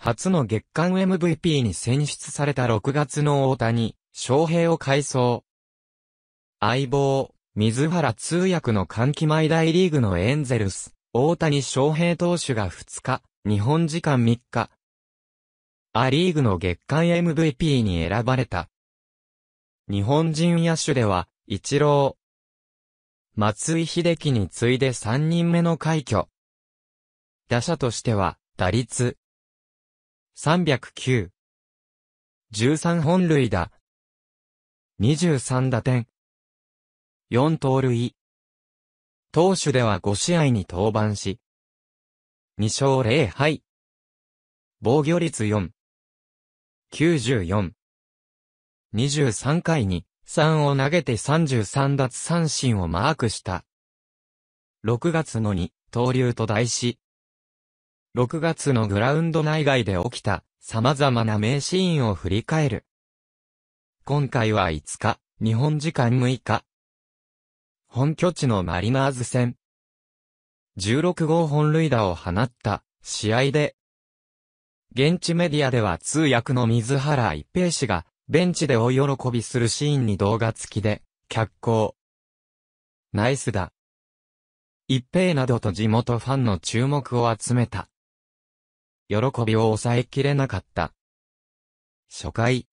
初の月間 MVP に選出された6月の大谷、翔平を改装。相棒、水原通訳の歓喜前大リーグのエンゼルス、大谷翔平投手が2日、日本時間3日、アリーグの月間 MVP に選ばれた。日本人野手では、一郎、松井秀喜に次いで3人目の快挙。打者としては、打率、309。13本塁打。23打点。4盗塁。投手では5試合に登板し。2勝0敗。防御率4。94。23回に3を投げて33奪三振をマークした。6月の2、投流と題し、6月のグラウンド内外で起きた様々な名シーンを振り返る。今回は5日、日本時間6日。本拠地のマリナーズ戦。16号本塁打を放った試合で、現地メディアでは通訳の水原一平氏がベンチで大喜びするシーンに動画付きで、脚光。ナイスだ。一平などと地元ファンの注目を集めた。喜びを抑えきれなかった。初回。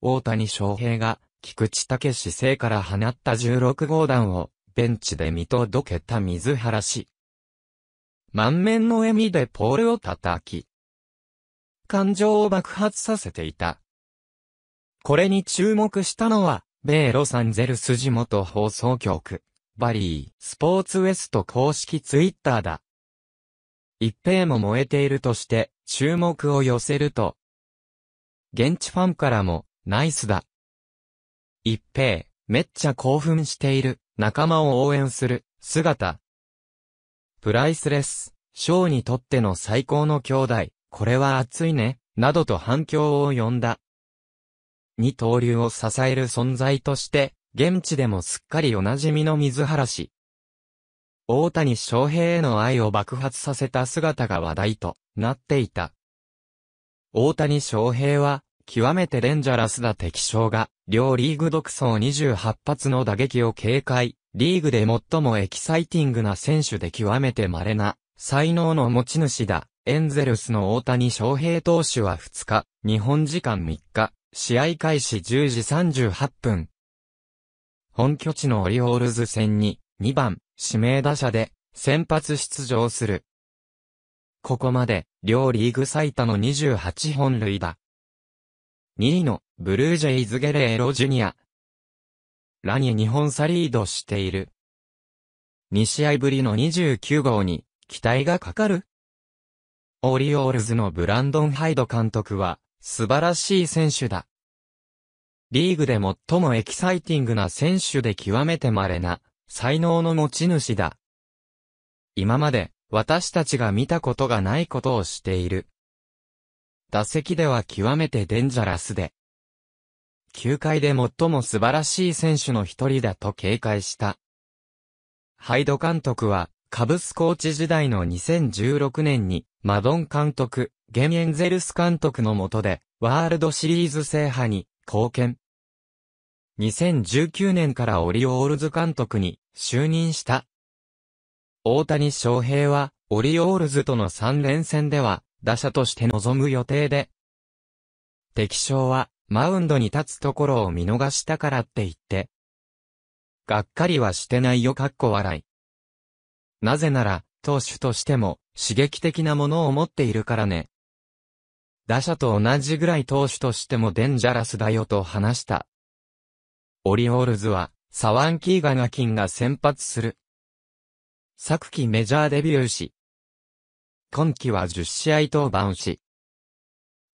大谷翔平が、菊池武史生から放った16号弾を、ベンチで見届けた水原氏。満面の笑みでポールを叩き、感情を爆発させていた。これに注目したのは、米ロサンゼルス地元放送局、バリー、スポーツウエスト公式ツイッターだ。一平も燃えているとして、注目を寄せると、現地ファンからも、ナイスだ。一平、めっちゃ興奮している、仲間を応援する、姿。プライスレス、ショーにとっての最高の兄弟、これは熱いね、などと反響を呼んだ。二刀流を支える存在として、現地でもすっかりおなじみの水原氏。大谷翔平への愛を爆発させた姿が話題となっていた。大谷翔平は、極めてデンジャラスだ敵将が、両リーグ独走28発の打撃を警戒、リーグで最もエキサイティングな選手で極めて稀な、才能の持ち主だ。エンゼルスの大谷翔平投手は2日、日本時間3日、試合開始10時38分。本拠地のオリオールズ戦に、2番、指名打者で、先発出場する。ここまで、両リーグ最多の28本塁打。2位の、ブルージェイズ・ゲレーロ・ジュニア。ラに日本差リードしている。2試合ぶりの29号に、期待がかかるオリオールズのブランドン・ハイド監督は、素晴らしい選手だ。リーグで最もエキサイティングな選手で極めて稀な、才能の持ち主だ。今まで、私たちが見たことがないことをしている。打席では極めてデンジャラスで、球界で最も素晴らしい選手の一人だと警戒した。ハイド監督は、カブスコーチ時代の2016年に、マドン監督、ゲンエンゼルス監督の下で、ワールドシリーズ制覇に貢献。2019年からオリオールズ監督に就任した。大谷翔平は、オリオールズとの3連戦では、打者として臨む予定で、敵将は、マウンドに立つところを見逃したからって言って、がっかりはしてないよかっこ笑い。なぜなら、投手としても、刺激的なものを持っているからね。打者と同じぐらい投手としてもデンジャラスだよと話した。オリオールズは、サワンキーガナキンが先発する。昨季メジャーデビューし、今季は10試合登板し、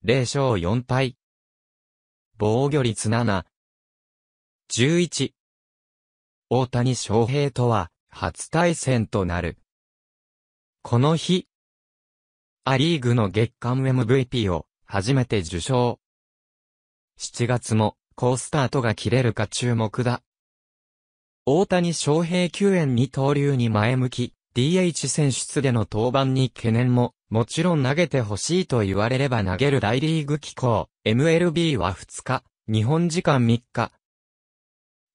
0勝4敗。防御率7。11。大谷翔平とは、初対戦となる。この日、アリーグの月間 MVP を初めて受賞。7月も好スタートが切れるか注目だ。大谷翔平救援二刀流に前向き、DH 選出での登板に懸念も、もちろん投げてほしいと言われれば投げる大リーグ機構、MLB は2日、日本時間3日、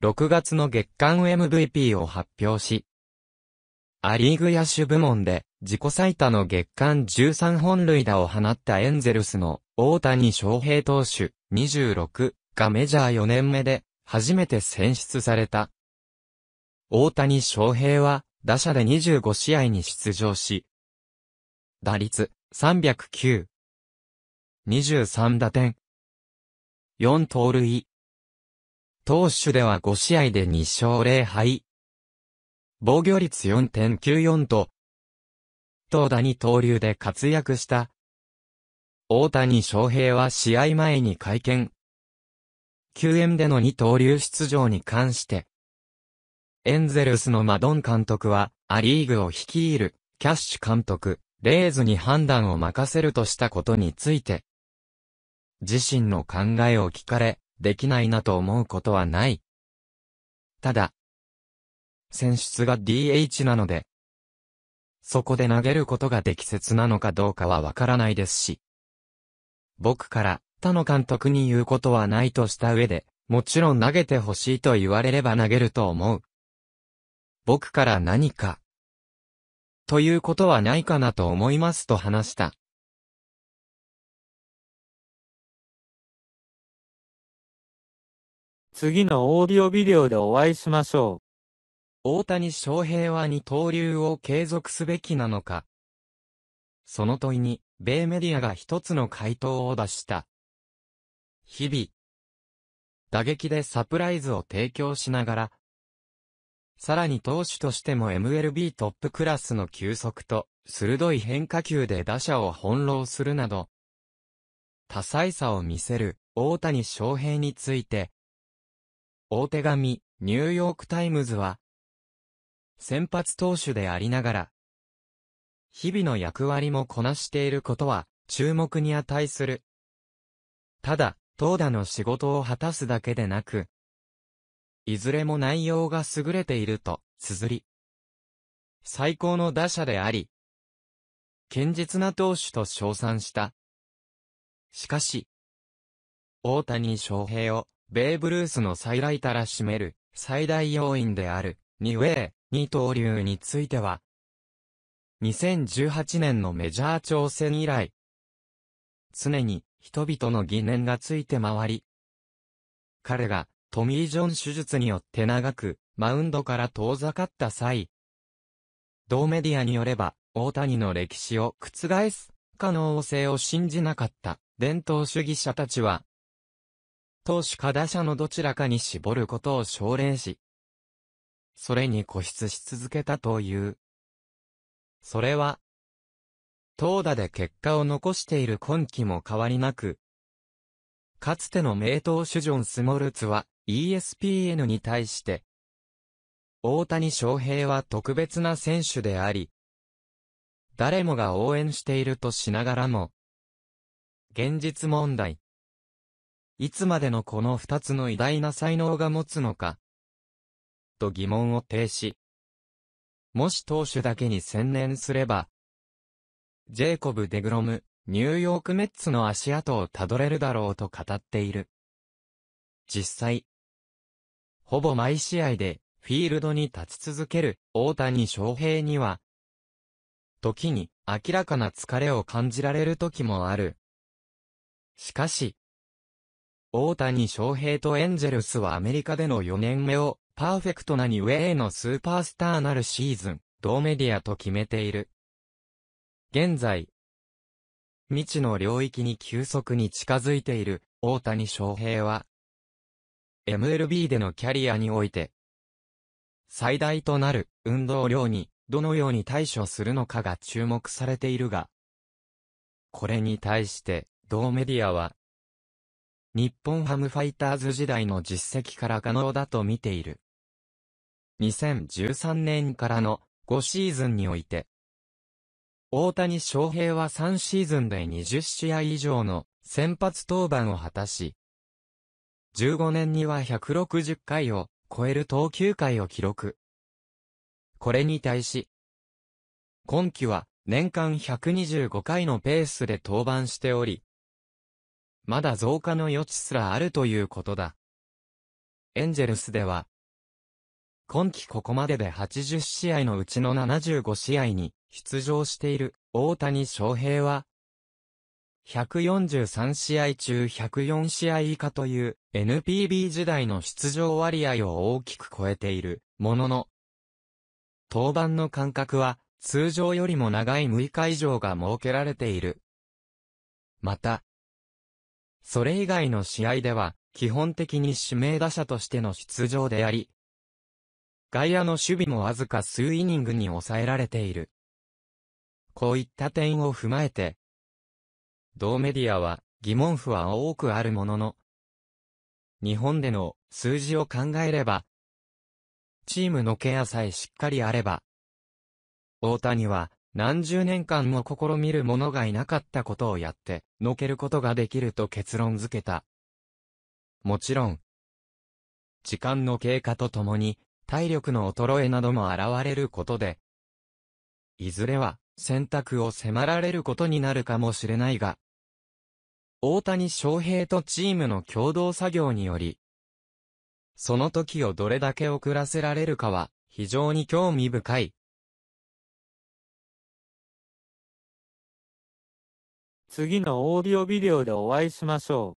6月の月間 MVP を発表し、アリーグ野手部門で自己最多の月間13本塁打を放ったエンゼルスの大谷翔平投手26がメジャー4年目で、初めて選出された。大谷翔平は、打者で25試合に出場し、打率309、23打点、4盗塁、投手では5試合で2勝0敗、防御率4.94と、投打に刀流で活躍した。大谷翔平は試合前に会見。9円での二刀流出場に関して、エンゼルスのマドン監督は、アリーグを率いる、キャッシュ監督、レイズに判断を任せるとしたことについて、自身の考えを聞かれ、できないなと思うことはない。ただ、選出が DH なので、そこで投げることが適切なのかどうかはわからないですし、僕から田野監督に言うことはないとした上で、もちろん投げてほしいと言われれば投げると思う。僕から何か。ということはないかなと思いますと話した。次のオーディオビデオでお会いしましょう。大谷翔平は二刀流を継続すべきなのかその問いに、米メディアが一つの回答を出した。日々、打撃でサプライズを提供しながら、さらに投手としても MLB トップクラスの球速と、鋭い変化球で打者を翻弄するなど、多彩さを見せる大谷翔平について、大手紙ニューヨークタイムズは、先発投手でありながら、日々の役割もこなしていることは注目に値する。ただ、投打の仕事を果たすだけでなく、いずれも内容が優れていると、綴り。最高の打者であり、堅実な投手と称賛した。しかし、大谷翔平を、ベーブ・ルースの再来たら占める、最大要因である、2ウェイ、二刀流については、2018年のメジャー挑戦以来、常に人々の疑念がついて回り、彼がトミー・ジョン手術によって長くマウンドから遠ざかった際、同メディアによれば大谷の歴史を覆す可能性を信じなかった伝統主義者たちは、投手か打者のどちらかに絞ることを奨励し、それに固執し続けたという。それは投打で結果を残している今季も変わりなく、かつての名投手ジョン・スモルツは ESPN に対して、大谷翔平は特別な選手であり、誰もが応援しているとしながらも、現実問題。いつまでのこの二つの偉大な才能が持つのか、と疑問を呈し、もし投手だけに専念すれば、ジェイコブ・デグロム、ニューヨーク・メッツの足跡をたどれるだろうと語っている。実際、ほぼ毎試合でフィールドに立ち続ける大谷翔平には、時に明らかな疲れを感じられる時もある。しかし、大谷翔平とエンジェルスはアメリカでの4年目をパーフェクトなにウェイのスーパースターなるシーズン、同メディアと決めている。現在、未知の領域に急速に近づいている大谷翔平は、MLB でのキャリアにおいて、最大となる運動量にどのように対処するのかが注目されているが、これに対して同メディアは、日本ハムファイターズ時代の実績から可能だと見ている。2013年からの5シーズンにおいて、大谷翔平は3シーズンで20試合以上の先発登板を果たし、15年には160回を超える投球回を記録。これに対し、今季は年間125回のペースで登板しており、まだ増加の余地すらあるということだ。エンジェルスでは、今季ここまでで80試合のうちの75試合に、出場している大谷翔平は、143試合中104試合以下という NPB 時代の出場割合を大きく超えているものの、登板の間隔は通常よりも長い6日以上が設けられている。また、それ以外の試合では基本的に指名打者としての出場であり、外野の守備もわずか数イニングに抑えられている。こういった点を踏まえて、同メディアは疑問符は多くあるものの、日本での数字を考えれば、チームのケアさえしっかりあれば、大谷は何十年間も試みる者がいなかったことをやって、のけることができると結論付けた。もちろん、時間の経過とともに、体力の衰えなども現れることで、いずれは、選択を迫られることになるかもしれないが、大谷翔平とチームの共同作業により、その時をどれだけ遅らせられるかは、非常に興味深い。次のオーディオビデオでお会いしましょう。